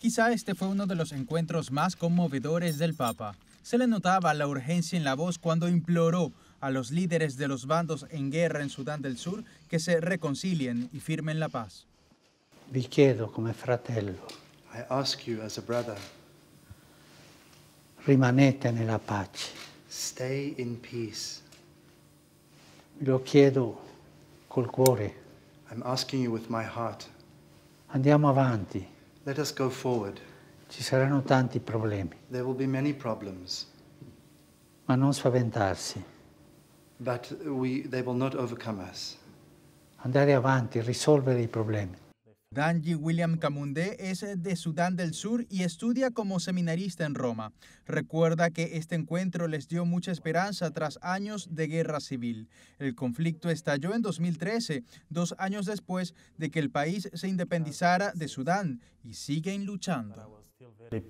Quizá este fue uno de los encuentros más conmovedores del Papa. Se le notaba la urgencia en la voz cuando imploró a los líderes de los bandos en guerra en Sudán del Sur que se reconcilien y firmen la paz. Vi chiedo come fratello. I ask you as a brother. Rimanete nella pace. Stay in peace. Lo chiedo col cuore. I'm asking you with my heart. Andiamo avanti. Let us go forward. Ci saranno tanti problemi. There will be many problems. Ma non spaventarsi. But we, they will not overcome us. Andare avanti, risolvere i problemi. Danji William Camundé es eh, de Sudán del Sur y estudia como seminarista en Roma. Recuerda que este encuentro les dio mucha esperanza tras años de guerra civil. El conflicto estalló en 2013, dos años después de que el país se independizara de Sudán, y siguen luchando. El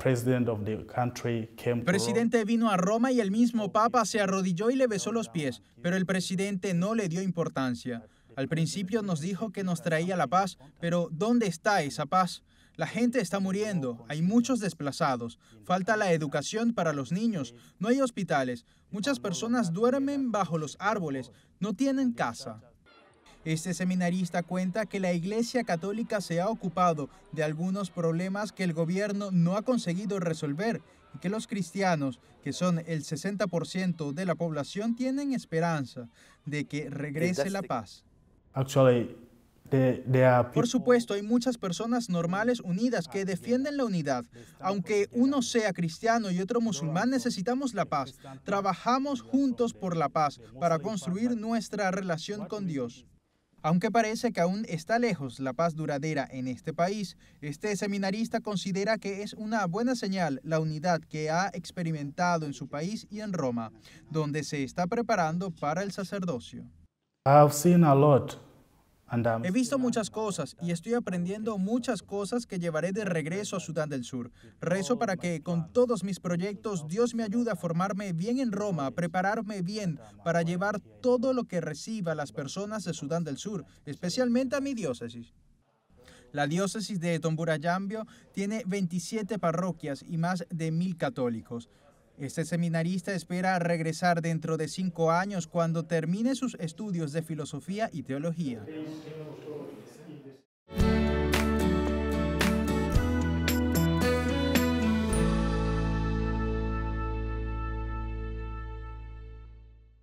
presidente vino a Roma y el mismo Papa se arrodilló y le besó los pies, pero el presidente no le dio importancia. Al principio nos dijo que nos traía la paz, pero ¿dónde está esa paz? La gente está muriendo, hay muchos desplazados, falta la educación para los niños, no hay hospitales, muchas personas duermen bajo los árboles, no tienen casa. Este seminarista cuenta que la Iglesia Católica se ha ocupado de algunos problemas que el gobierno no ha conseguido resolver y que los cristianos, que son el 60% de la población, tienen esperanza de que regrese la paz. Actually, Por supuesto, hay muchas personas normales unidas que defienden la unidad. Aunque uno sea cristiano y otro musulmán, necesitamos la paz. Trabajamos juntos por la paz para construir nuestra relación con Dios. Aunque parece que aún está lejos la paz duradera en este país, este seminarista considera que es una buena señal la unidad que ha experimentado en su país y en Roma, donde se está preparando para el sacerdocio. He visto muchas cosas y estoy aprendiendo muchas cosas que llevaré de regreso a Sudán del Sur. Rezo para que con todos mis proyectos Dios me ayude a formarme bien en Roma, a prepararme bien para llevar todo lo que reciba las personas de Sudán del Sur, especialmente a mi diócesis. La diócesis de Tomburayambio tiene 27 parroquias y más de mil católicos. Este seminarista espera regresar dentro de cinco años cuando termine sus estudios de filosofía y teología.